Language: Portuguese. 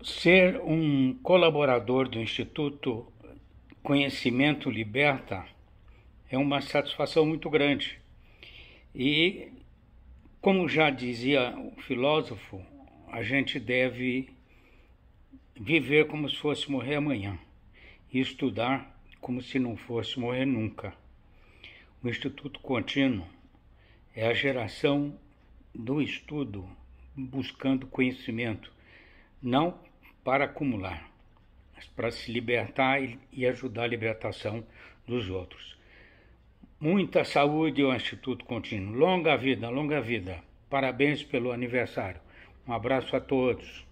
Ser um colaborador do Instituto Conhecimento Liberta é uma satisfação muito grande. E, como já dizia o filósofo, a gente deve viver como se fosse morrer amanhã e estudar como se não fosse morrer nunca. O Instituto Contínuo é a geração do estudo buscando conhecimento não para acumular, mas para se libertar e ajudar a libertação dos outros. Muita saúde ao Instituto Contínuo. Longa vida, longa vida. Parabéns pelo aniversário. Um abraço a todos.